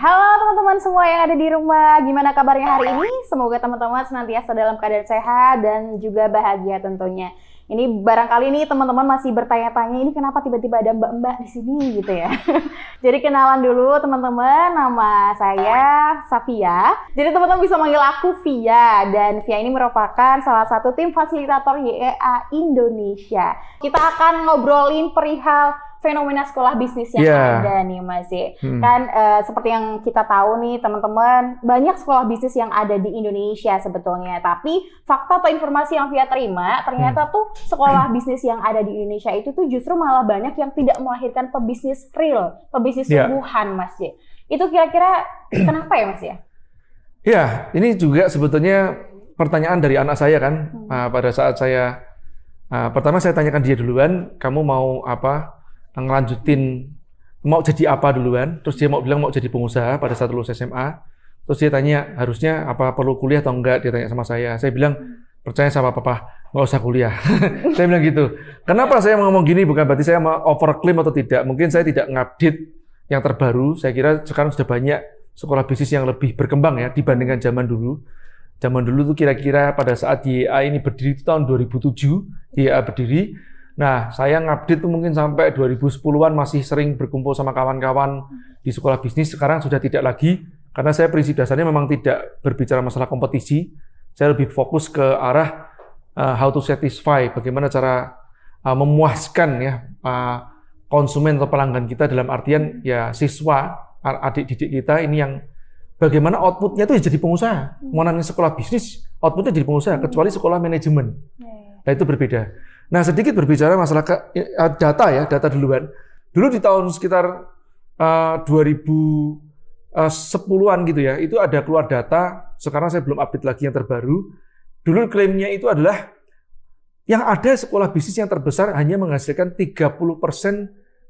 Halo teman-teman semua yang ada di rumah, gimana kabarnya hari ini? Semoga teman-teman senantiasa dalam keadaan sehat dan juga bahagia tentunya. Ini barangkali ini teman-teman masih bertanya-tanya ini kenapa tiba-tiba ada mbak-mbak di sini gitu ya. Jadi kenalan dulu teman-teman, nama saya Safia. Jadi teman-teman bisa manggil aku Via dan Via ini merupakan salah satu tim fasilitator YEA Indonesia. Kita akan ngobrolin perihal fenomena sekolah bisnis yang yeah. ada nih Mas Ye. Hmm. Kan uh, seperti yang kita tahu nih teman-teman, banyak sekolah bisnis yang ada di Indonesia sebetulnya. Tapi fakta atau informasi yang via terima, ternyata hmm. tuh sekolah bisnis yang ada di Indonesia itu tuh justru malah banyak yang tidak melahirkan pebisnis real, pebisnis yeah. sungguhan Mas Itu kira-kira kenapa ya Mas ya? Ya, ini juga sebetulnya pertanyaan dari anak saya kan. Hmm. Ah, pada saat saya ah, pertama saya tanyakan dia duluan, kamu mau apa? ngelanjutin mau jadi apa duluan, terus dia mau bilang mau jadi pengusaha pada saat lulus SMA, terus dia tanya harusnya apa perlu kuliah atau enggak, dia tanya sama saya. Saya bilang percaya sama papa, nggak usah kuliah. saya bilang gitu. Kenapa saya ngomong gini bukan berarti saya mau overclaim atau tidak. Mungkin saya tidak ngupdate yang terbaru. Saya kira sekarang sudah banyak sekolah bisnis yang lebih berkembang ya dibandingkan zaman dulu. Zaman dulu tuh kira-kira pada saat YA ini berdiri itu tahun 2007, YA berdiri, Nah, saya ngupdate tuh mungkin sampai 2010-an masih sering berkumpul sama kawan-kawan hmm. di sekolah bisnis. Sekarang sudah tidak lagi, karena saya prinsip dasarnya memang tidak berbicara masalah kompetisi. Saya lebih fokus ke arah uh, how to satisfy, bagaimana cara uh, memuaskan ya uh, konsumen atau pelanggan kita dalam artian ya siswa, adik didik kita ini yang bagaimana outputnya itu ya jadi pengusaha. Hmm. Mau nanya sekolah bisnis, outputnya jadi pengusaha, kecuali hmm. sekolah manajemen. Nah itu berbeda. Nah, sedikit berbicara masalah ke, eh, data ya, data duluan. Dulu di tahun sekitar eh, eh, uh, 2010-an gitu ya, itu ada keluar data, sekarang saya belum update lagi yang terbaru. Dulu klaimnya itu adalah yang ada sekolah bisnis yang terbesar hanya menghasilkan 30%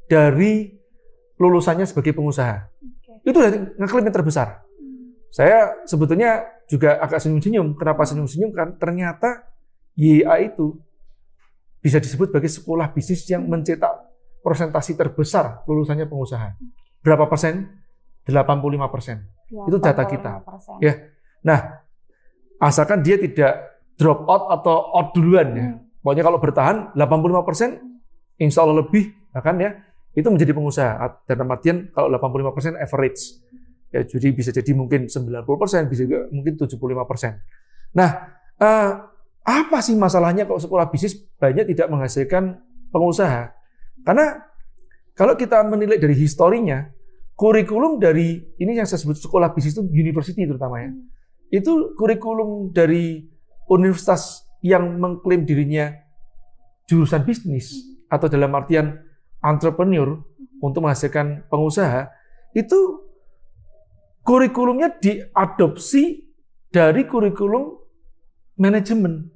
dari lulusannya sebagai pengusaha. Okay. Itu ngeklaim yang terbesar. Hmm. Saya sebetulnya juga agak senyum-senyum. Kenapa senyum-senyum? Kan ternyata YA itu bisa disebut sebagai sekolah bisnis yang mencetak presentasi terbesar lulusannya pengusaha. Berapa persen? 85 persen. Ya, itu data kita. Ya. Nah, asalkan dia tidak drop out atau out duluan ya. Hmm. Pokoknya kalau bertahan 85 persen, insya Allah lebih bahkan ya itu menjadi pengusaha. Dan artian kalau 85 persen average. Ya, jadi bisa jadi mungkin 90 persen, bisa juga mungkin 75 persen. Nah, uh, apa sih masalahnya kalau sekolah bisnis banyak tidak menghasilkan pengusaha? Karena kalau kita menilai dari historinya, kurikulum dari ini yang saya sebut sekolah bisnis itu university terutama ya. Hmm. Itu kurikulum dari universitas yang mengklaim dirinya jurusan bisnis hmm. atau dalam artian entrepreneur hmm. untuk menghasilkan pengusaha itu kurikulumnya diadopsi dari kurikulum manajemen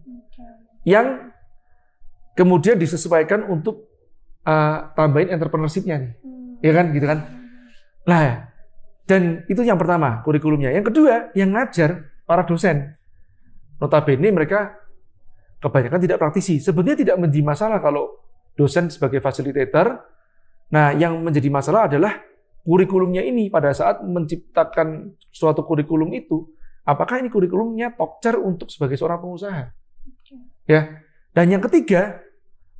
yang kemudian disesuaikan untuk uh, tambahin entrepreneurship-nya nih, hmm. ya kan gitu kan. Nah, dan itu yang pertama kurikulumnya. Yang kedua, yang ngajar para dosen. Notabene mereka kebanyakan tidak praktisi. Sebenarnya tidak menjadi masalah kalau dosen sebagai fasilitator. Nah, yang menjadi masalah adalah kurikulumnya ini pada saat menciptakan suatu kurikulum itu Apakah ini kurikulumnya tokcer untuk sebagai seorang pengusaha? Ya. Dan yang ketiga,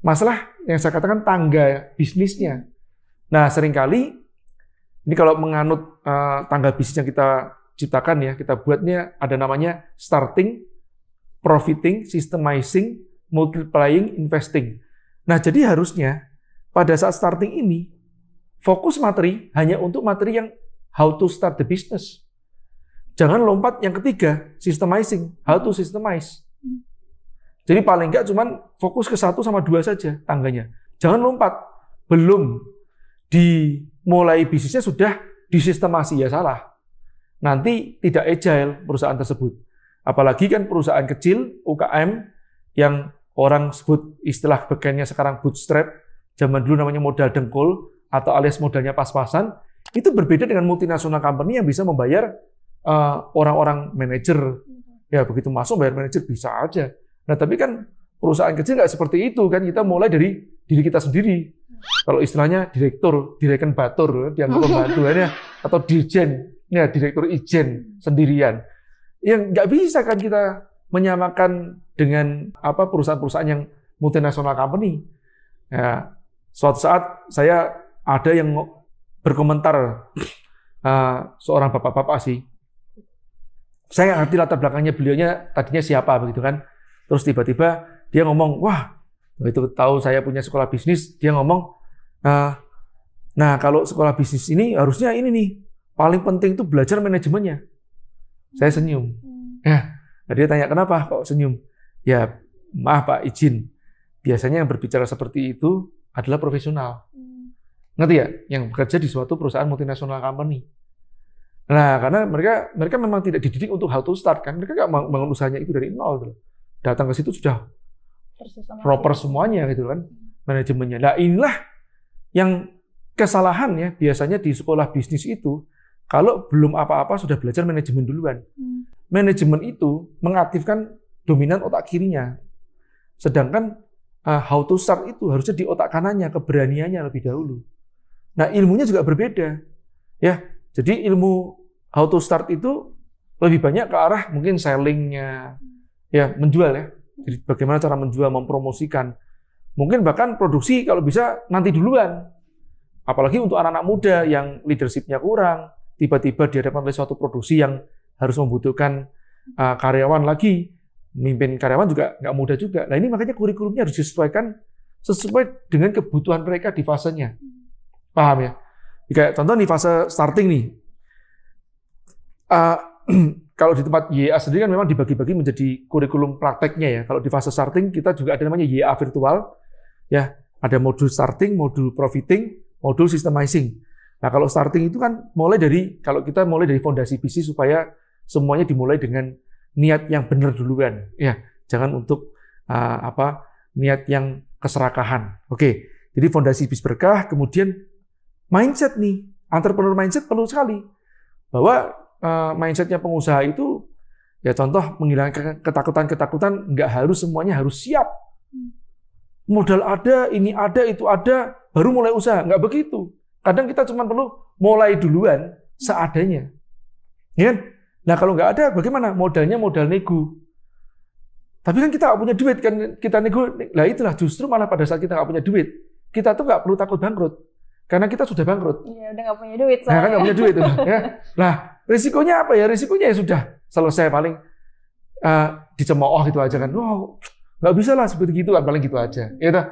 masalah yang saya katakan tangga bisnisnya. Nah, seringkali ini kalau menganut uh, tangga bisnis yang kita ciptakan ya, kita buatnya ada namanya starting, profiting, systemizing, multiplying, investing. Nah, jadi harusnya pada saat starting ini fokus materi hanya untuk materi yang how to start the business. Jangan lompat yang ketiga, systemizing. How to systemize. Jadi paling enggak cuman fokus ke satu sama dua saja tangganya. Jangan lompat. Belum dimulai bisnisnya sudah disistemasi ya salah. Nanti tidak agile perusahaan tersebut. Apalagi kan perusahaan kecil UKM yang orang sebut istilah bagiannya sekarang bootstrap, zaman dulu namanya modal dengkul atau alias modalnya pas-pasan, itu berbeda dengan multinasional company yang bisa membayar Eh, orang-orang uh, manajer. Mm-hmm. Ya begitu masuk bayar manajer bisa aja. Nah tapi kan perusahaan kecil nggak seperti itu kan kita mulai dari diri kita sendiri. Mm-hmm. Kalau istilahnya direktur, direken batur, dianggap pembantuannya atau dirjen, ya direktur ijen sendirian. Yang nggak bisa kan kita menyamakan dengan apa perusahaan-perusahaan yang multinasional company. Ya, suatu saat saya ada yang berkomentar uh, seorang bapak-bapak sih saya ngerti latar belakangnya beliaunya tadinya siapa begitu kan. Terus tiba-tiba dia ngomong, wah itu tahu saya punya sekolah bisnis, dia ngomong, nah, nah kalau sekolah bisnis ini harusnya ini nih paling penting itu belajar manajemennya. Saya senyum. Hmm. Ya, nah, dia tanya kenapa kok senyum? Ya maaf pak izin. Biasanya yang berbicara seperti itu adalah profesional. Hmm. Ngerti ya? Yang bekerja di suatu perusahaan multinasional company. Nah, karena mereka mereka memang tidak dididik untuk how to start kan. Mereka nggak bangun usahanya itu dari nol. Gitu. Datang ke situ sudah proper semuanya gitu kan manajemennya. Nah, inilah yang kesalahan ya biasanya di sekolah bisnis itu kalau belum apa-apa sudah belajar manajemen duluan. Hmm. Manajemen itu mengaktifkan dominan otak kirinya. Sedangkan uh, how to start itu harusnya di otak kanannya, keberaniannya lebih dahulu. Nah, ilmunya juga berbeda. Ya, jadi ilmu how to start itu lebih banyak ke arah mungkin sellingnya, ya menjual ya. Jadi bagaimana cara menjual, mempromosikan. Mungkin bahkan produksi kalau bisa nanti duluan. Apalagi untuk anak-anak muda yang leadershipnya kurang, tiba-tiba dihadapkan oleh suatu produksi yang harus membutuhkan uh, karyawan lagi, mimpin karyawan juga nggak mudah juga. Nah ini makanya kurikulumnya harus disesuaikan sesuai dengan kebutuhan mereka di fasenya. Paham ya? Kayak contoh nih fase starting nih. Uh, kalau di tempat YA sendiri kan memang dibagi-bagi menjadi kurikulum prakteknya ya. Kalau di fase starting kita juga ada namanya YA virtual. Ya, ada modul starting, modul profiting, modul systemizing. Nah, kalau starting itu kan mulai dari kalau kita mulai dari fondasi bisnis supaya semuanya dimulai dengan niat yang benar duluan. Ya, jangan untuk uh, apa niat yang keserakahan. Oke. Jadi fondasi bis berkah, kemudian mindset nih, entrepreneur mindset perlu sekali bahwa uh, mindsetnya pengusaha itu ya contoh menghilangkan ketakutan-ketakutan nggak harus semuanya harus siap modal ada ini ada itu ada baru mulai usaha nggak begitu kadang kita cuma perlu mulai duluan seadanya ya nah kalau nggak ada bagaimana modalnya modal nego tapi kan kita nggak punya duit kan kita nego lah itulah justru malah pada saat kita nggak punya duit kita tuh nggak perlu takut bangkrut karena kita sudah bangkrut. Iya, udah nggak punya duit. Nah, kan nggak punya duit. ya. Nah, risikonya apa ya? Risikonya ya sudah selesai paling uh, dicemooh gitu aja kan. Wow, nggak bisa lah seperti gitu kan paling gitu aja. Ya udah.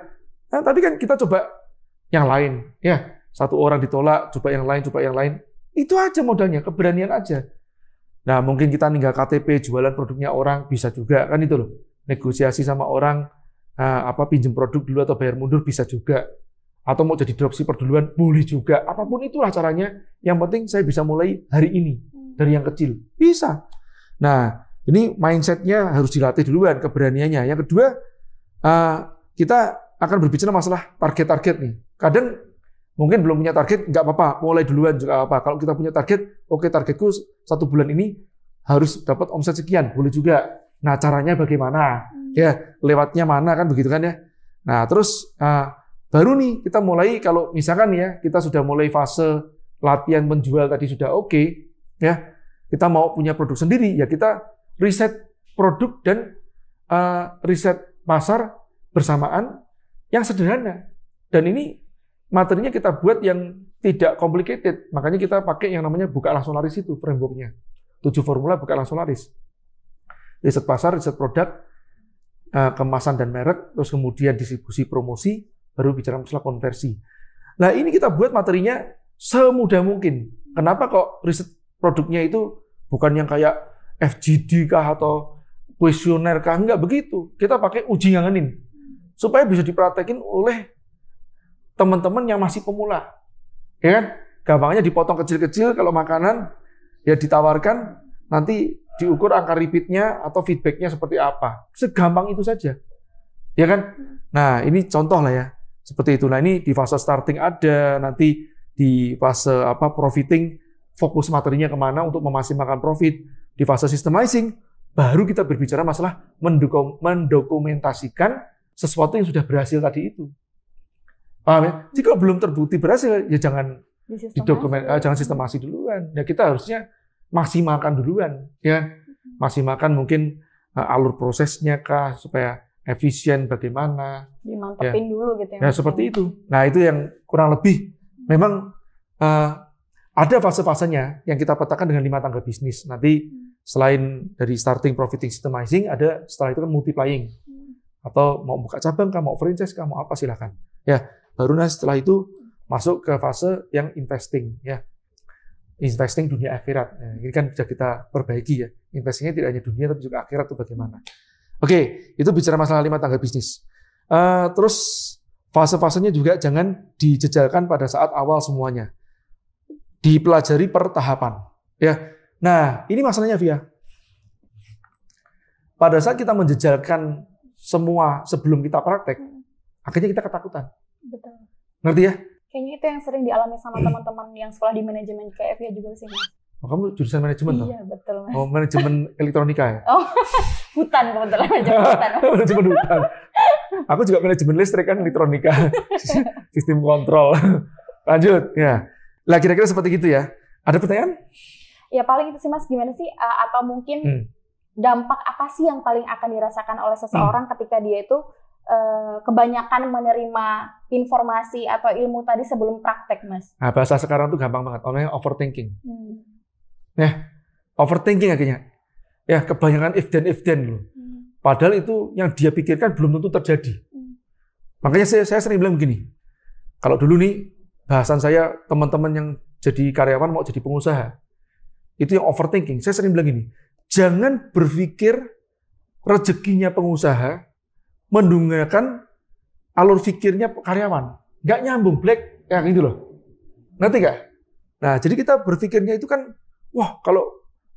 Nah, tapi kan kita coba yang lain. Ya, satu orang ditolak, coba yang lain, coba yang lain. Itu aja modalnya, keberanian aja. Nah, mungkin kita ninggal KTP, jualan produknya orang bisa juga kan itu loh. Negosiasi sama orang, eh, apa pinjem produk dulu atau bayar mundur bisa juga atau mau jadi dropshipper duluan boleh juga apapun itulah caranya yang penting saya bisa mulai hari ini hmm. dari yang kecil bisa nah ini mindsetnya harus dilatih duluan keberaniannya yang kedua eh, kita akan berbicara masalah target-target nih kadang mungkin belum punya target nggak apa-apa mulai duluan juga apa kalau kita punya target oke okay, targetku satu bulan ini harus dapat omset sekian boleh juga nah caranya bagaimana hmm. ya lewatnya mana kan begitu kan ya nah terus eh, Baru nih kita mulai kalau misalkan ya kita sudah mulai fase latihan menjual tadi sudah oke okay, ya kita mau punya produk sendiri ya kita riset produk dan uh, riset pasar bersamaan yang sederhana dan ini materinya kita buat yang tidak complicated makanya kita pakai yang namanya buka langsung laris itu frameworknya tujuh formula buka langsung laris riset pasar riset produk uh, kemasan dan merek terus kemudian distribusi promosi Baru bicara masalah konversi. Nah ini kita buat materinya semudah mungkin. Kenapa kok riset produknya itu bukan yang kayak FGD kah atau kuesioner kah? Enggak begitu. Kita pakai uji ngangenin. Supaya bisa dipraktekin oleh teman-teman yang masih pemula. Ya kan? Gampangnya dipotong kecil-kecil kalau makanan ya ditawarkan nanti diukur angka repeatnya atau feedbacknya seperti apa. Segampang itu saja. Ya kan? Nah, ini contoh lah ya. Seperti itu. Nah, ini di fase starting ada, nanti di fase apa profiting fokus materinya kemana untuk memaksimalkan profit. Di fase systemizing baru kita berbicara masalah mendokum, mendokumentasikan sesuatu yang sudah berhasil tadi itu. Paham ya? Jika belum terbukti berhasil ya jangan di eh, jangan sistemasi duluan. Ya kita harusnya maksimalkan duluan ya. Mm-hmm. Maksimalkan mungkin eh, alur prosesnya kah supaya efisien bagaimana. Dimantepin ya. dulu gitu ya. Nah, seperti itu. Nah, itu yang kurang lebih memang uh, ada fase-fasenya yang kita petakan dengan lima tangga bisnis. Nanti hmm. selain dari starting profiting systemizing ada setelah itu kan multiplying. Hmm. Atau mau buka cabang kamu mau franchise kamu apa silahkan Ya, baru nah setelah itu masuk ke fase yang investing ya. Investing dunia akhirat. Nah, ini kan sudah kita perbaiki ya. Investingnya tidak hanya dunia tapi juga akhirat itu bagaimana. Oke, itu bicara masalah lima tangga bisnis. Uh, terus fase-fasenya juga jangan dijejalkan pada saat awal semuanya. Dipelajari per tahapan. Ya. Nah, ini masalahnya Via. Pada saat kita menjejalkan semua sebelum kita praktek, hmm. akhirnya kita ketakutan. Betul. Ngerti ya? Kayaknya itu yang sering dialami sama teman-teman yang sekolah di manajemen kayak Via juga sih. Oh, kamu jurusan manajemen Iya, betul. Mas. Oh, manajemen elektronika ya? Oh, hutan kebetulan manajemen hutan. manajemen hutan. Aku juga manajemen listrik kan elektronika. Sistem kontrol. Lanjut, ya. Lah kira-kira seperti gitu ya. Ada pertanyaan? Ya paling itu sih Mas, gimana sih atau mungkin hmm. dampak apa sih yang paling akan dirasakan oleh seseorang hmm. ketika dia itu e, kebanyakan menerima informasi atau ilmu tadi sebelum praktek, Mas? Nah, bahasa sekarang tuh gampang banget, namanya overthinking. Hmm. Ya, overthinking akhirnya. Ya, kebanyakan if then if then loh. Hmm. Padahal itu yang dia pikirkan belum tentu terjadi. Hmm. Makanya saya, saya sering bilang begini. Kalau dulu nih bahasan saya teman-teman yang jadi karyawan mau jadi pengusaha. Itu yang overthinking. Saya sering bilang gini, jangan berpikir rezekinya pengusaha mendungakan alur pikirnya karyawan. Nggak nyambung, black. yang gitu loh. Nanti gak. Nah, jadi kita berpikirnya itu kan wah kalau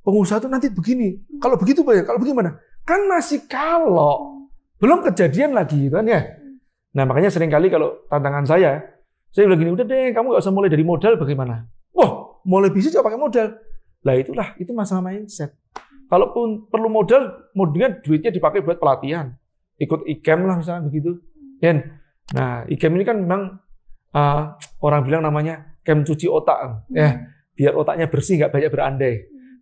pengusaha itu nanti begini, hmm. kalau begitu banyak, ya? kalau bagaimana? Kan masih kalau belum kejadian lagi gitu kan ya. Hmm. Nah makanya sering kali kalau tantangan saya, saya bilang gini, udah deh kamu gak usah mulai dari modal bagaimana? Wah mulai bisnis juga pakai modal. Lah itulah, itu masalah mindset. Hmm. Kalaupun perlu modal, mendingan duitnya dipakai buat pelatihan. Ikut IKEM lah misalnya begitu. Dan, nah IKEM ini kan memang uh, orang bilang namanya kem cuci otak. Ya biar otaknya bersih nggak banyak berandai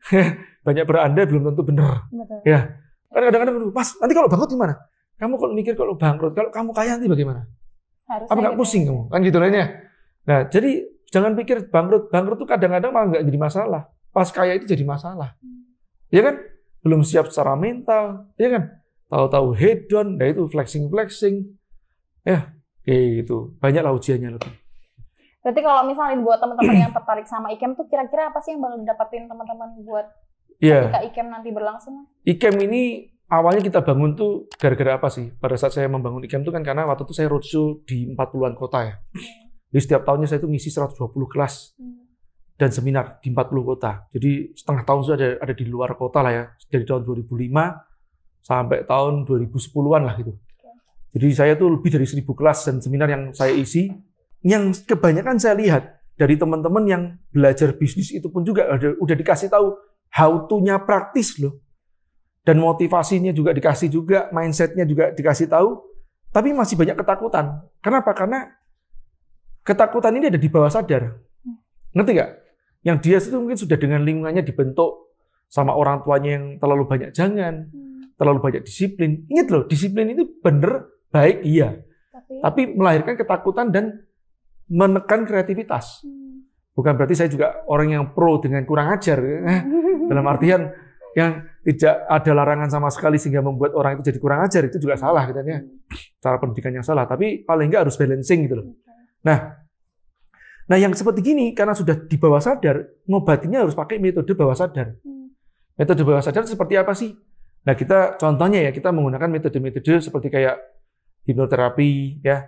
banyak berandai belum tentu benar ya karena kadang-kadang pas nanti kalau bangkrut gimana kamu kalau mikir kalau bangkrut kalau kamu kaya nanti bagaimana Harus apa nggak gitu. pusing kamu kan gitu lainnya nah jadi jangan pikir bangkrut bangkrut tuh kadang-kadang malah nggak jadi masalah pas kaya itu jadi masalah hmm. ya kan belum siap secara mental ya kan tahu-tahu hedon nah itu flexing flexing ya gitu banyaklah ujiannya lebih Berarti kalau misalnya buat teman-teman yang tertarik sama IKEM tuh kira-kira apa sih yang bakal didapatin teman-teman buat yeah. ketika IKEM nanti berlangsung? IKEM ini awalnya kita bangun tuh gara-gara apa sih? Pada saat saya membangun IKEM tuh kan karena waktu itu saya roadshow di 40-an kota ya. Jadi setiap tahunnya saya itu ngisi 120 kelas hmm. dan seminar di 40 kota. Jadi setengah tahun sudah ada, ada di luar kota lah ya. Dari tahun 2005 sampai tahun 2010-an lah gitu. Jadi saya tuh lebih dari 1000 kelas dan seminar yang saya isi yang kebanyakan saya lihat dari teman-teman yang belajar bisnis itu pun juga ada, udah dikasih tahu how to-nya praktis loh. Dan motivasinya juga dikasih juga, mindsetnya juga dikasih tahu. Tapi masih banyak ketakutan. Kenapa? Karena ketakutan ini ada di bawah sadar. Ngerti nggak? Yang dia itu mungkin sudah dengan lingkungannya dibentuk sama orang tuanya yang terlalu banyak jangan, hmm. terlalu banyak disiplin. Ingat loh, disiplin itu bener, baik, iya. Tapi, Tapi melahirkan ketakutan dan menekan kreativitas. Hmm. Bukan berarti saya juga orang yang pro dengan kurang ajar. Eh, dalam artian yang tidak ada larangan sama sekali sehingga membuat orang itu jadi kurang ajar itu juga salah gitu kan ya. Hmm. Cara pendidikan yang salah, tapi paling nggak harus balancing gitu loh. Nah, nah yang seperti gini karena sudah di bawah sadar, ngobatinya harus pakai metode bawah sadar. Hmm. Metode bawah sadar seperti apa sih? Nah, kita contohnya ya kita menggunakan metode-metode seperti kayak hipnoterapi ya,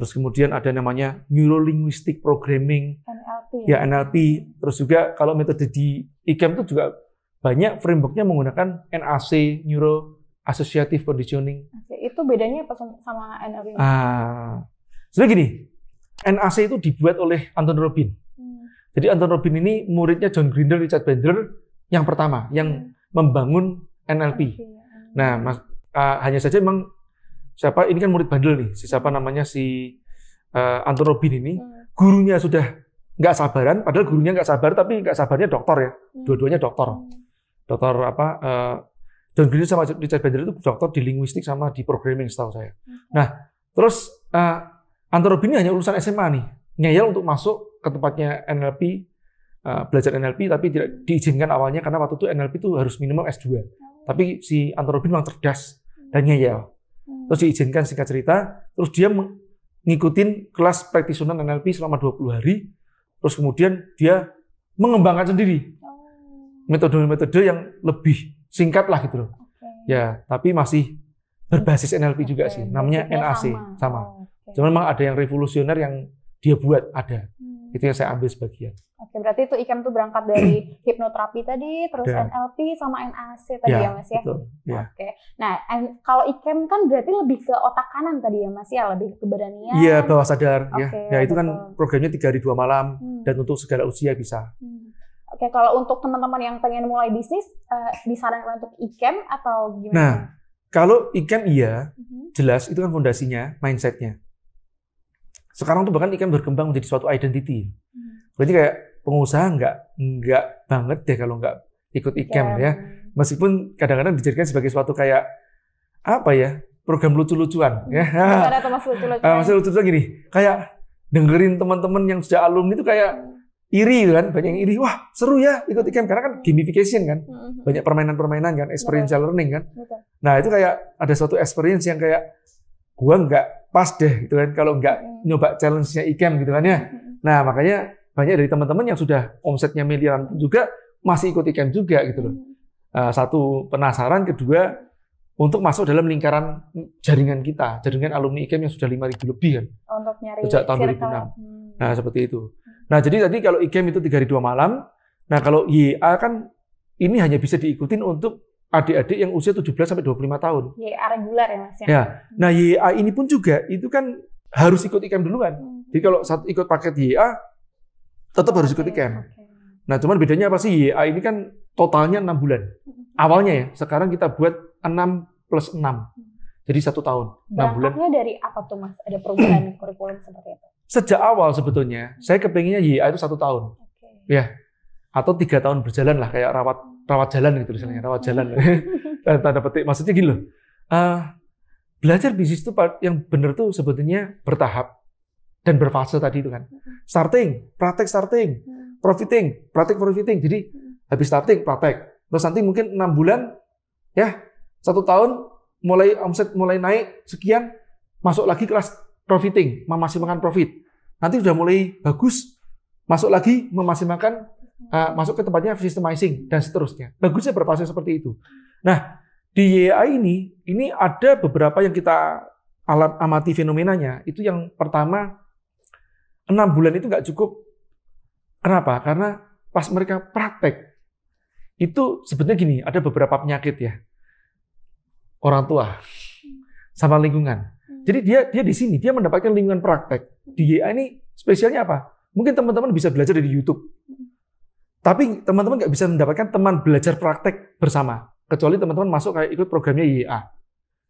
Terus kemudian ada namanya neurolinguistic programming, NLP. Ya NLP. Terus juga kalau metode di ICAM itu juga banyak frameworknya menggunakan NAC, neuro associative conditioning. Oke, itu bedanya apa sama NLP? Ah, sebenarnya gini, NAC itu dibuat oleh Anton Robin. Hmm. Jadi Anton Robin ini muridnya John Grinder, Richard Bandler yang pertama yang hmm. membangun NLP. NLP. Ya. Nah, mas, uh, hanya saja memang siapa ini kan murid bandel nih, si siapa namanya si uh, Anton Robin ini, hmm. gurunya sudah nggak sabaran, padahal gurunya nggak sabar, tapi nggak sabarnya dokter ya, hmm. dua-duanya dokter, dokter apa? Uh, John Green sama Richard Bandler itu dokter di linguistik sama di programming setahu saya. Hmm. Nah, terus uh, Anton Robin ini hanya urusan SMA nih, ngeyel untuk masuk ke tempatnya NLP uh, belajar NLP tapi tidak diizinkan awalnya karena waktu itu NLP itu harus minimum S2. Tapi si Anton Robin memang cerdas dan ngeyel terus diizinkan singkat cerita, terus dia ngikutin kelas praktisional NLP selama 20 hari, terus kemudian dia mengembangkan sendiri oh. metode-metode yang lebih singkat lah gitu loh. Okay. Ya, tapi masih berbasis NLP okay. juga sih. Namanya NAC sama. sama. Oh, okay. Cuman memang ada yang revolusioner yang dia buat ada. Itu yang saya ambil sebagian. Oke, berarti itu IKEM tuh berangkat dari hipnoterapi tadi, terus yeah. NLP sama NAC tadi ya, ya Mas ya. Yeah. Oke. Nah, kalau IKEM kan berarti lebih ke otak kanan tadi ya Mas ya, lebih ke keberanian. Iya, bawah sadar okay, ya. Ya itu kan betul. kan programnya tiga hari dua malam hmm. dan untuk segala usia bisa. Hmm. Oke, kalau untuk teman-teman yang pengen mulai bisnis, uh, disarankan untuk IKEM atau gimana? Nah, kalau IKEM iya, hmm. jelas itu kan fondasinya, mindsetnya. Sekarang tuh bahkan ikan berkembang menjadi suatu identity. Hmm. Berarti kayak pengusaha nggak nggak banget deh kalau nggak ikut iya, ikan ya. Meskipun kadang-kadang dijadikan sebagai suatu kayak apa ya program lucu-lucuan hmm. ya. Ada atau lucu-lucuan? Uh, lucu-lucuan gini, kayak dengerin teman-teman yang sudah alumni itu kayak hmm. iri gitu kan banyak yang iri wah seru ya ikut IKM karena kan gamification kan banyak permainan-permainan kan experiential learning kan nah itu kayak ada suatu experience yang kayak gua nggak pas deh gitu kan kalau nggak nyoba challenge-nya Ikem gitu kan ya. Nah, makanya banyak dari teman-teman yang sudah omsetnya miliaran juga masih ikut Ikem juga gitu loh. Nah, satu penasaran, kedua untuk masuk dalam lingkaran jaringan kita, jaringan alumni IKEM yang sudah 5.000 lebih kan. Untuk nyari sejak tahun dua 2006. Hmm. Nah, seperti itu. Mm. Nah, jadi tadi kalau IKEM itu tiga hari dua malam, nah kalau YA kan ini hanya bisa diikutin untuk adik-adik yang usia 17 sampai 25 tahun. YA reguler ya Mas ya. ya. Nah, YA ini pun juga itu kan harus ikut IKM e duluan. Hmm. Jadi kalau saat ikut paket YA tetap harus ikut IKM. E okay. Nah, cuman bedanya apa sih? YA ini kan totalnya 6 bulan. Hmm. Awalnya ya, sekarang kita buat 6 plus 6. Hmm. Jadi satu tahun, enam bulan. dari apa tuh Mas? Ada perubahan kurikulum seperti itu? Sejak awal sebetulnya, saya kepenginnya YA itu satu tahun. Okay. Ya, atau tiga tahun berjalan lah kayak rawat rawat jalan gitu misalnya hmm. rawat jalan. Tanda petik. Maksudnya gini loh. Uh, belajar bisnis itu yang benar tuh sebetulnya bertahap dan berfase tadi itu kan. Hmm. Starting, praktek starting, hmm. profiting, praktek profiting. Jadi habis starting praktek. Terus nanti mungkin enam bulan, ya satu tahun mulai omset mulai naik sekian, masuk lagi kelas profiting, memaksimalkan profit. Nanti sudah mulai bagus, masuk lagi memaksimalkan uh, masuk ke tempatnya systemizing dan seterusnya. Bagusnya berfase seperti itu. Nah, di YA ini ini ada beberapa yang kita alat amati fenomenanya. Itu yang pertama enam bulan itu nggak cukup. Kenapa? Karena pas mereka praktek itu sebenarnya gini, ada beberapa penyakit ya. Orang tua sama lingkungan. Hmm. Jadi dia dia di sini dia mendapatkan lingkungan praktek. Di YA ini spesialnya apa? Mungkin teman-teman bisa belajar dari YouTube hmm. Tapi teman-teman nggak bisa mendapatkan teman belajar praktek bersama, kecuali teman-teman masuk kayak ikut programnya IEA,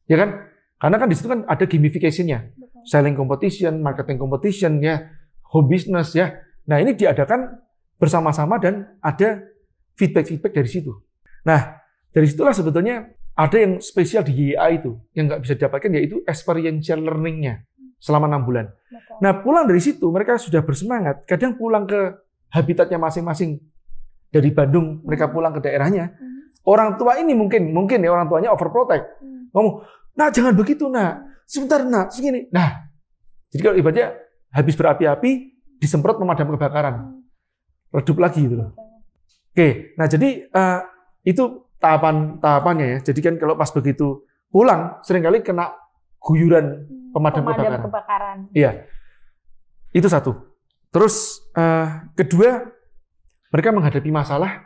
ya kan? Karena kan di situ kan ada gamificationnya selling competition, marketing competition, ya, home business, ya. Nah ini diadakan bersama-sama dan ada feedback-feedback dari situ. Nah dari situlah sebetulnya ada yang spesial di YA itu yang nggak bisa didapatkan yaitu experiential learningnya selama enam bulan. Nah pulang dari situ mereka sudah bersemangat. Kadang pulang ke habitatnya masing-masing dari Bandung mereka hmm. pulang ke daerahnya, hmm. orang tua ini mungkin mungkin ya orang tuanya overprotect. Hmm. Ngomong, "Nah, jangan begitu, Nak. Sebentar, Nak. Segini." Nah, jadi kalau ibaratnya habis berapi-api disemprot pemadam kebakaran. Hmm. Redup lagi gitu loh. Oke, nah jadi uh, itu tahapan-tahapannya ya. Jadi kan kalau pas begitu pulang seringkali kena guyuran pemadam, pemadam kebakaran. kebakaran. Iya. Itu satu. Terus uh, kedua mereka menghadapi masalah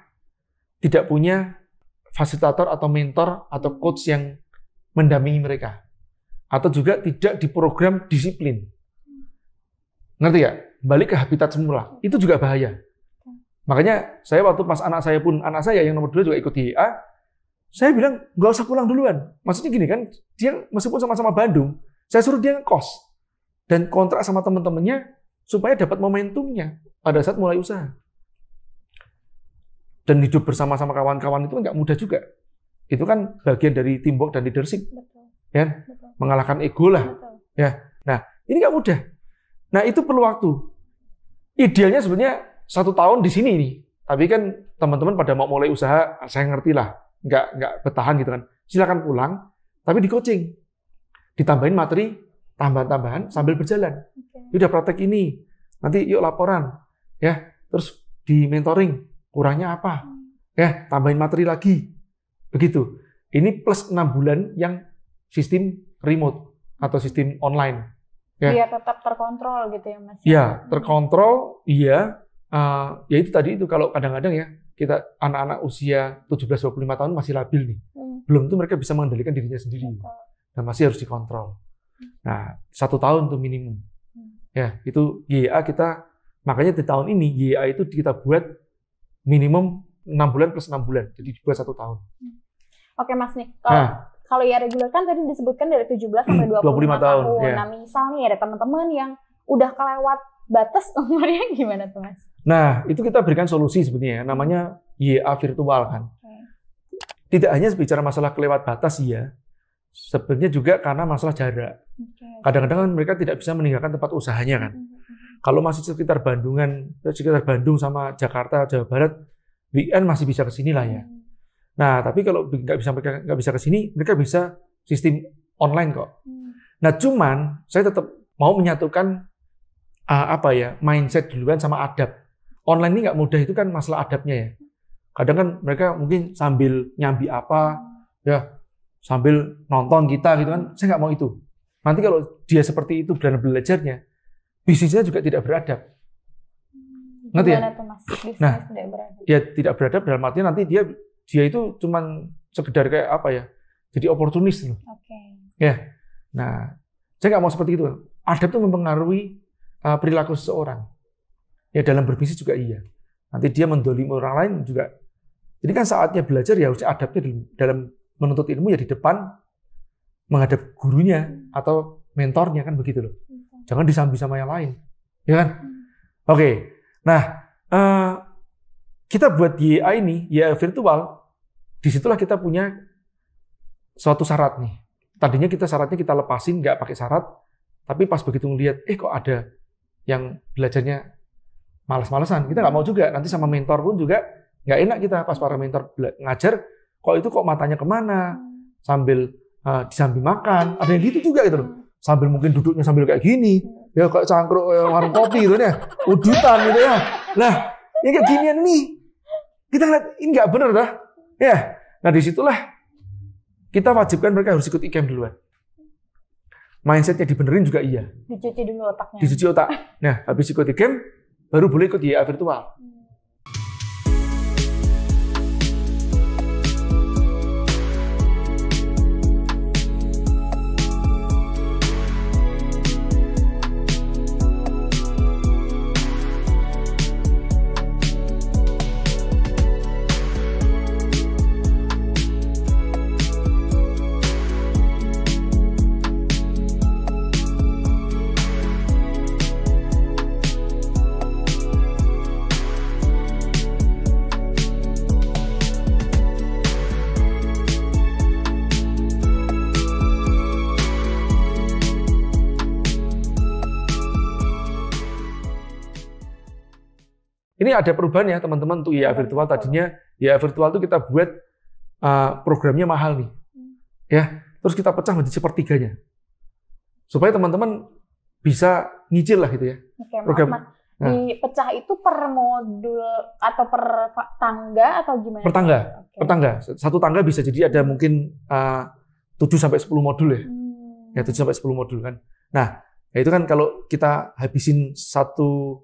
tidak punya fasilitator atau mentor atau coach yang mendampingi mereka. Atau juga tidak diprogram disiplin. Ngerti ya? Balik ke habitat semula. Itu juga bahaya. Makanya saya waktu pas anak saya pun, anak saya yang nomor dua juga ikut DIA, saya bilang nggak usah pulang duluan. Maksudnya gini kan, dia meskipun sama-sama Bandung, saya suruh dia ngekos. Dan kontrak sama teman-temannya supaya dapat momentumnya pada saat mulai usaha dan hidup bersama-sama kawan-kawan itu nggak mudah juga. Itu kan bagian dari teamwork dan leadership. Betul. Ya, Betul. mengalahkan ego lah. Betul. Ya. Nah, ini nggak mudah. Nah, itu perlu waktu. Idealnya sebenarnya satu tahun di sini ini, Tapi kan teman-teman pada mau mulai usaha, saya ngerti lah, nggak nggak bertahan gitu kan. Silakan pulang, tapi di coaching, ditambahin materi tambahan-tambahan sambil berjalan. Okay. Udah praktek ini, nanti yuk laporan, ya. Terus di mentoring, kurangnya apa? Ya, tambahin materi lagi. Begitu. Ini plus enam bulan yang sistem remote atau sistem online. Ya. Biar tetap terkontrol gitu ya Mas. Iya, terkontrol, iya. Uh, ya itu tadi itu kalau kadang-kadang ya kita anak-anak usia 17-25 tahun masih labil nih. Hmm. Belum tuh mereka bisa mengendalikan dirinya sendiri. Iya, betul. Dan masih harus dikontrol. Nah, satu tahun tuh minimum. Hmm. Ya, itu YA kita, makanya di tahun ini YA itu kita buat minimum enam bulan plus enam bulan, jadi dibuat satu tahun. Hmm. Oke Mas nih, kalau ya reguler kan tadi disebutkan dari 17 sampai 25, 25 tahun. tahun. Ya. Nah misalnya ada teman-teman yang udah kelewat batas umurnya gimana tuh Mas? Nah itu kita berikan solusi sebenarnya, namanya YA virtual kan. Tidak hanya bicara masalah kelewat batas ya, sebenarnya juga karena masalah jarak. Kadang-kadang okay. mereka tidak bisa meninggalkan tempat usahanya kan. Mm -hmm kalau masih sekitar Bandungan, ya sekitar Bandung sama Jakarta, Jawa Barat, weekend masih bisa ke sini lah ya. Hmm. Nah, tapi kalau nggak bisa nggak bisa ke sini, mereka bisa sistem online kok. Hmm. Nah, cuman saya tetap mau menyatukan uh, apa ya mindset duluan sama adab. Online ini nggak mudah itu kan masalah adabnya ya. Kadang kan mereka mungkin sambil nyambi apa ya sambil nonton kita gitu kan. Saya nggak mau itu. Nanti kalau dia seperti itu dan belajarnya, bisnisnya juga tidak beradab. Ngerti ya? nah, tidak beradab. Ya tidak beradab dalam artinya nanti dia dia itu cuman sekedar kayak apa ya? Jadi oportunis loh. Gitu. Oke. Okay. Ya. Nah, saya nggak mau seperti itu. Adab itu mempengaruhi e, perilaku seseorang. Ya dalam berbisnis juga iya. Nanti dia mendolimi orang lain juga. Jadi kan saatnya belajar ya harusnya adabnya dalam menuntut ilmu ya di depan menghadap gurunya atau mentornya kan begitu loh jangan disambi sama yang lain, ya kan? Hmm. Oke, okay. nah uh, kita buat YA ini, YA virtual, disitulah kita punya suatu syarat nih. Tadinya kita syaratnya kita lepasin, nggak pakai syarat, tapi pas begitu ngelihat, eh kok ada yang belajarnya malas-malasan, kita nggak mau juga. Nanti sama mentor pun juga nggak enak kita pas para mentor ngajar, kok itu kok matanya kemana, hmm. sambil uh, disambi makan, ada yang gitu juga gitu loh. Hmm sambil mungkin duduknya sambil kayak gini ya kayak cangkruk ya, warung kopi gitu ya udutan gitu ya nah ini kayak ginian nih kita lihat ini nggak bener dah ya nah disitulah kita wajibkan mereka harus ikut ikem duluan mindsetnya dibenerin juga iya dicuci dulu otaknya dicuci otak nah habis ikut ikem baru boleh ikut YA virtual ada perubahan ya teman-teman untuk Ya virtual. Tadinya ya virtual itu kita buat uh, programnya mahal nih. Ya, terus kita pecah menjadi sepertiganya. Supaya teman-teman bisa nyicil lah gitu ya. Oke, program. Maaf, mas. Nah. Dipecah itu per modul atau per tangga atau gimana? Per tangga, Oke. per tangga. Satu tangga bisa jadi ada mungkin eh, uh, 7 sampai sepuluh modul ya. Hmm. Ya 7 sampai sepuluh modul kan. Nah, ya itu kan kalau kita habisin satu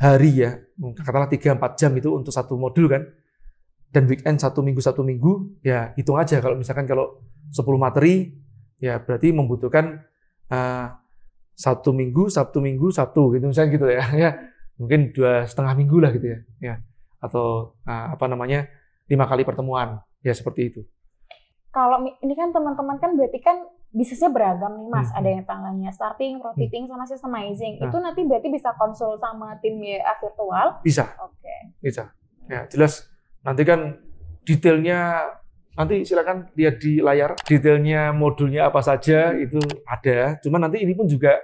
hari ya Hmm, katakanlah 3 empat jam itu untuk satu modul kan. Dan weekend satu minggu satu minggu ya hitung aja kalau misalkan kalau 10 materi ya berarti membutuhkan uh, satu minggu Sabtu minggu Sabtu gitu misalnya gitu ya ya mungkin dua setengah minggu lah gitu ya ya atau uh, apa namanya lima kali pertemuan ya seperti itu. Kalau ini kan teman-teman kan berarti kan bisnisnya beragam nih mas, hmm. ada yang tangannya starting, hmm. profiting, hmm. sama systemizing. Nah. Itu nanti berarti bisa konsul sama tim YA virtual? Bisa. Oke. Okay. Bisa. Ya jelas. Nanti kan detailnya nanti silakan lihat di layar detailnya modulnya apa saja itu ada. Cuma nanti ini pun juga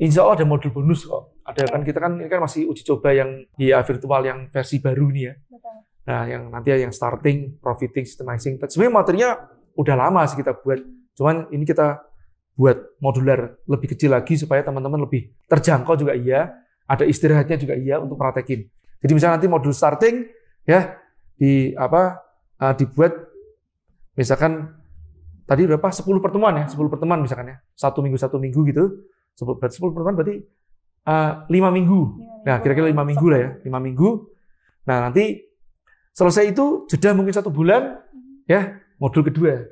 Insya Allah ada modul bonus kok. Ada kan kita kan ini kan masih uji coba yang YA virtual yang versi baru nih ya. Betul. Nah yang nanti yang starting, profiting, systemizing. Sebenarnya materinya udah lama sih kita buat Cuman ini kita buat modular lebih kecil lagi supaya teman-teman lebih terjangkau juga iya, ada istirahatnya juga iya untuk praktekin. Jadi misalnya nanti modul starting ya di apa uh, dibuat misalkan tadi berapa 10 pertemuan ya 10 pertemuan misalkan ya satu minggu satu minggu gitu berarti 10 pertemuan berarti eh, lima uh, minggu iya, nah kira-kira lima minggu lah ya lima minggu nah nanti selesai itu jeda mungkin satu bulan hmm. ya modul kedua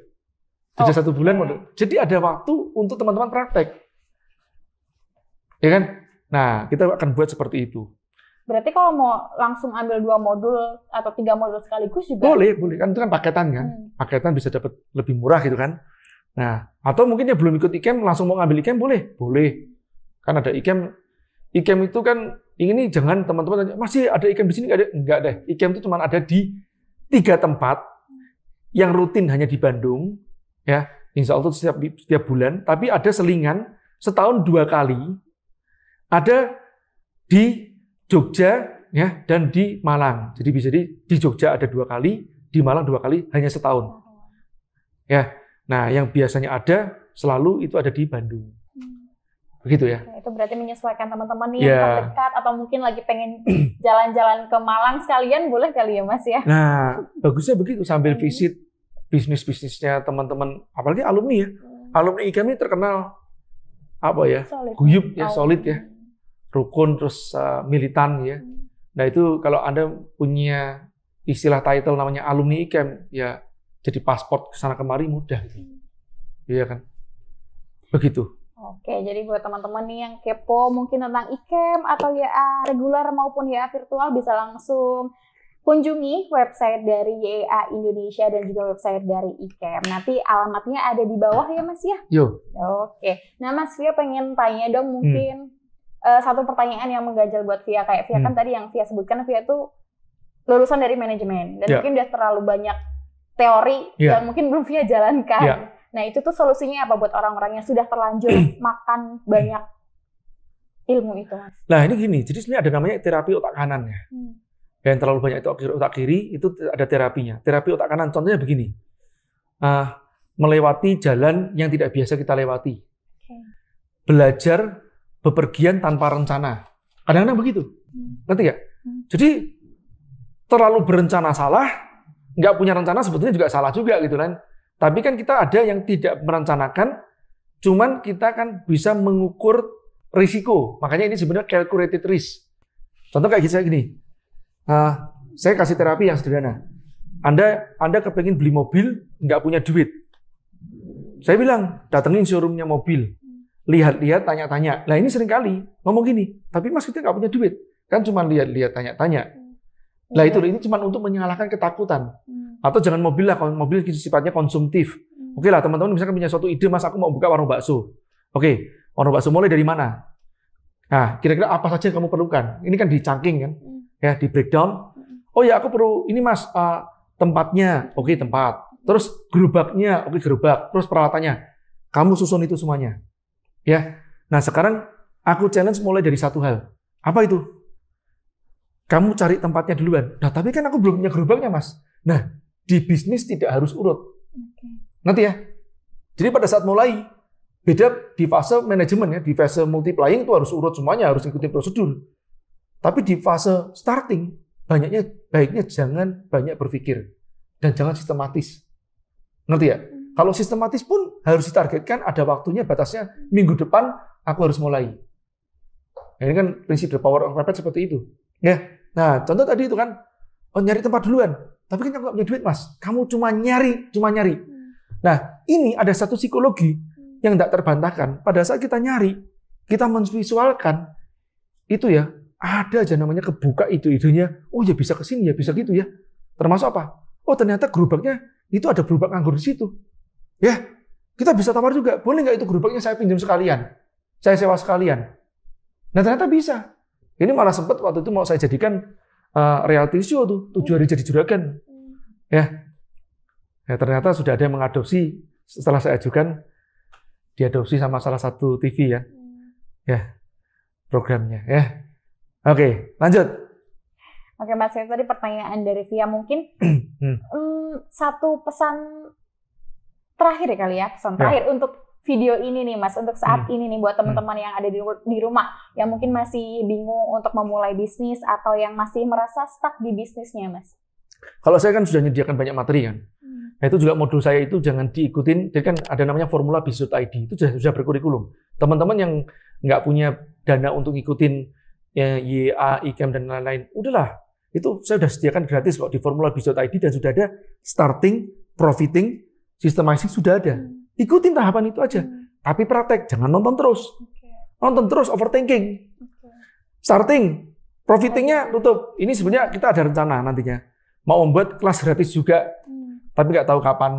jadi oh. satu bulan modul, Jadi ada waktu untuk teman-teman praktek. Ya kan? Nah, kita akan buat seperti itu. Berarti kalau mau langsung ambil dua modul atau tiga modul sekaligus juga boleh, boleh kan itu kan paketan kan, hmm. paketan bisa dapat lebih murah gitu kan. Nah, atau mungkin yang belum ikut ikem langsung mau ngambil ikem boleh, boleh. Kan ada ikem, ikem itu kan ini jangan teman-teman tanya masih ada ikem di sini nggak ada, enggak deh. Ikem itu cuma ada di tiga tempat yang rutin hanya di Bandung, ya insya Allah setiap setiap bulan tapi ada selingan setahun dua kali ada di Jogja ya dan di Malang jadi bisa di di Jogja ada dua kali di Malang dua kali hanya setahun ya nah yang biasanya ada selalu itu ada di Bandung hmm. begitu ya. Oke, itu berarti menyesuaikan teman-teman nih yeah. yang terdekat atau mungkin lagi pengen jalan-jalan ke Malang sekalian boleh kali ya Mas ya. Nah, bagusnya begitu sambil hmm. visit bisnis-bisnisnya teman-teman apalagi alumni ya. Hmm. Alumni IKM ini terkenal apa ya? Solid. Guyup ya, solid ya. Rukun terus uh, militan ya. Hmm. Nah, itu kalau Anda punya istilah title namanya alumni IKM ya jadi paspor ke sana kemari mudah gitu. Hmm. Iya kan? Begitu. Oke, jadi buat teman-teman nih yang kepo mungkin tentang IKEM atau YA regular maupun YA virtual bisa langsung kunjungi website dari YEA Indonesia dan juga website dari IKEM. Nanti alamatnya ada di bawah ya Mas ya? Yo. Oke. Nah Mas Via pengen tanya dong mungkin hmm. uh, satu pertanyaan yang mengganjal buat Via. Kayak Via kan hmm. kan tadi yang Via sebutkan Via tuh lulusan dari manajemen. Dan yeah. mungkin udah terlalu banyak teori yeah. yang mungkin belum Via jalankan. Yeah. Nah itu tuh solusinya apa buat orang-orang yang sudah terlanjur hmm. makan banyak ilmu itu Mas? Nah ini gini, jadi sebenarnya ada namanya terapi otak kanan ya. Hmm yang terlalu banyak itu otak kiri itu ada terapinya. Terapi otak kanan contohnya begini, uh, melewati jalan yang tidak biasa kita lewati, belajar bepergian tanpa rencana. Kadang-kadang begitu, nanti hmm. ngerti hmm. Jadi terlalu berencana salah, nggak punya rencana sebetulnya juga salah juga gitu kan. Tapi kan kita ada yang tidak merencanakan, cuman kita kan bisa mengukur risiko. Makanya ini sebenarnya calculated risk. Contoh kayak gini, Uh, saya kasih terapi yang sederhana. Anda Anda kepengen beli mobil, nggak punya duit. Saya bilang, datengin showroomnya mobil. Lihat-lihat, tanya-tanya. Nah ini sering kali ngomong gini, tapi mas kita nggak punya duit. Kan cuma lihat-lihat, tanya-tanya. Nah itu, ini cuma untuk menyalahkan ketakutan. Hmm. Atau jangan mobil lah, mobil sifatnya konsumtif. Hmm. Oke lah teman-teman misalkan punya suatu ide, mas aku mau buka warung bakso. Oke, warung bakso mulai dari mana? Nah, kira-kira apa saja yang kamu perlukan? Ini kan dicangking cangking kan? ya di breakdown. Oh ya aku perlu ini mas uh, tempatnya, oke okay, tempat. Terus gerobaknya, oke okay, gerobak. Terus peralatannya, kamu susun itu semuanya, ya. Nah sekarang aku challenge mulai dari satu hal. Apa itu? Kamu cari tempatnya duluan. Nah tapi kan aku belum punya gerobaknya mas. Nah di bisnis tidak harus urut. Nanti ya. Jadi pada saat mulai beda di fase manajemen ya, di fase multiplying itu harus urut semuanya, harus ikuti prosedur. Tapi di fase starting, banyaknya baiknya jangan banyak berpikir dan jangan sistematis. Ngerti ya? Hmm. Kalau sistematis pun harus ditargetkan ada waktunya batasnya minggu depan aku harus mulai. ini kan prinsip the power of rapid seperti itu. Ya. Nah, contoh tadi itu kan oh, nyari tempat duluan. Tapi kan nggak punya duit, Mas. Kamu cuma nyari, cuma nyari. Hmm. Nah, ini ada satu psikologi hmm. yang tidak terbantahkan. Pada saat kita nyari, kita mensvisualkan itu ya ada aja namanya kebuka itu idenya. Oh ya bisa ke sini ya bisa gitu ya. Termasuk apa? Oh ternyata gerobaknya itu ada gerobak nganggur di situ. Ya kita bisa tawar juga. Boleh nggak itu gerobaknya saya pinjam sekalian? Saya sewa sekalian. Nah ternyata bisa. Ini malah sempat waktu itu mau saya jadikan uh, reality show tuh tujuh hari jadi juragan. Ya. ya ternyata sudah ada yang mengadopsi setelah saya ajukan diadopsi sama salah satu TV ya. Hmm. Ya programnya ya. Oke, lanjut. Oke, Mas Yus, tadi pertanyaan dari Via mungkin hmm. hmm, satu pesan terakhir kali ya, pesan ya. terakhir untuk video ini nih Mas, untuk saat hmm. ini nih buat hmm. teman-teman hmm. yang ada di, di rumah yang mungkin masih bingung untuk memulai bisnis atau yang masih merasa stuck di bisnisnya, Mas. Kalau saya kan sudah menyediakan banyak materi kan. Hmm. Nah itu juga modul saya itu jangan diikutin. Jadi kan ada namanya formula bisut ID itu sudah sudah berkurikulum. Teman-teman yang nggak punya dana untuk ngikutin YA, IGAM, dan lain-lain. Udahlah, itu saya sudah sediakan gratis kok di formula ID dan sudah ada starting, profiting, systemizing sudah ada. Hmm. Ikutin tahapan itu aja. Hmm. Tapi praktek, jangan nonton terus. Nonton terus overthinking. Starting, profitingnya tutup. Ini sebenarnya kita ada rencana nantinya. Mau membuat kelas gratis juga. Hmm. Tapi nggak tahu kapan.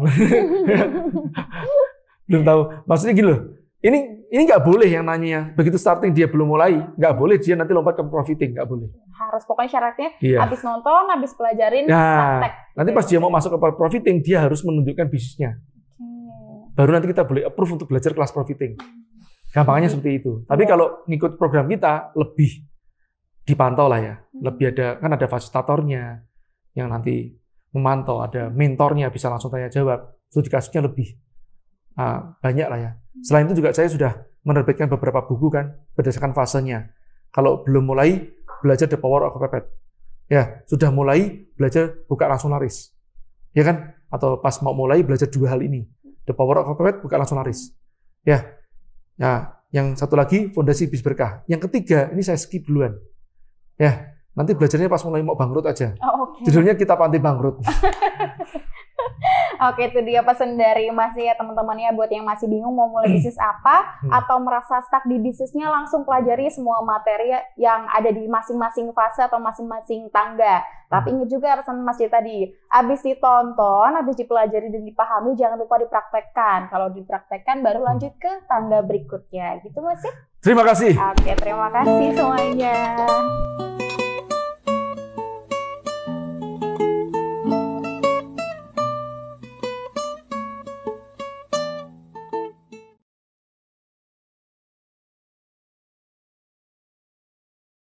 Belum tahu. Maksudnya gini loh, ini ini nggak boleh yang nanya begitu starting dia belum mulai, nggak boleh dia nanti lompat ke profiting, nggak boleh. Harus pokoknya syaratnya iya. habis nonton, habis pelajarin nah, praktek. Nanti pas dia mau masuk ke profiting, dia harus menunjukkan bisnisnya. Hmm. Baru nanti kita boleh approve untuk belajar kelas profiting. Hmm. Gampangnya hmm. seperti itu. Tapi yeah. kalau ngikut program kita lebih dipantau lah ya. Hmm. Lebih ada kan ada fasilitatornya yang nanti memantau, ada hmm. mentornya bisa langsung tanya jawab. Itu dikasihnya lebih uh, banyak lah ya. Selain itu juga saya sudah menerbitkan beberapa buku kan berdasarkan fasenya. Kalau belum mulai belajar the power of pepet. Ya, sudah mulai belajar buka langsung laris. Ya kan? Atau pas mau mulai belajar dua hal ini. The power of pepet buka langsung laris. Ya. Nah, yang satu lagi fondasi bis berkah. Yang ketiga, ini saya skip duluan. Ya, nanti belajarnya pas mulai mau bangkrut aja. Oh, okay. Judulnya kita panti bangkrut. Oke, itu dia pesan dari Mas ya teman-temannya buat yang masih bingung mau mulai bisnis apa hmm. atau merasa stuck di bisnisnya langsung pelajari semua materi yang ada di masing-masing fase atau masing-masing tangga. Tapi hmm. ingat juga pesan Mas J tadi, habis ditonton, habis dipelajari dan dipahami, jangan lupa dipraktekkan. Kalau dipraktekkan baru hmm. lanjut ke tangga berikutnya. Gitu Mas ya? Terima kasih. Oke, terima kasih semuanya.